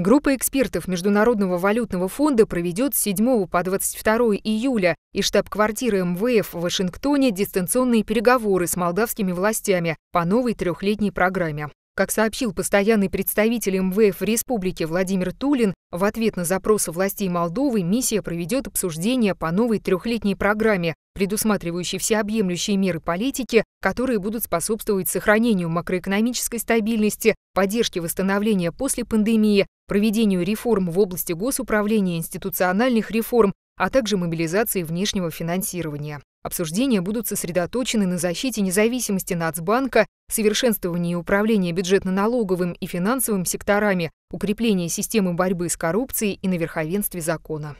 Группа экспертов Международного валютного фонда проведет с 7 по 22 июля и штаб-квартиры МВФ в Вашингтоне дистанционные переговоры с молдавскими властями по новой трехлетней программе. Как сообщил постоянный представитель МВФ в республике Владимир Тулин, в ответ на запросы властей Молдовы миссия проведет обсуждение по новой трехлетней программе, предусматривающей всеобъемлющие меры политики, которые будут способствовать сохранению макроэкономической стабильности, поддержке восстановления после пандемии, проведению реформ в области госуправления, институциональных реформ, а также мобилизации внешнего финансирования. Обсуждения будут сосредоточены на защите независимости Нацбанка, совершенствовании управления бюджетно-налоговым и финансовым секторами, укреплении системы борьбы с коррупцией и на верховенстве закона.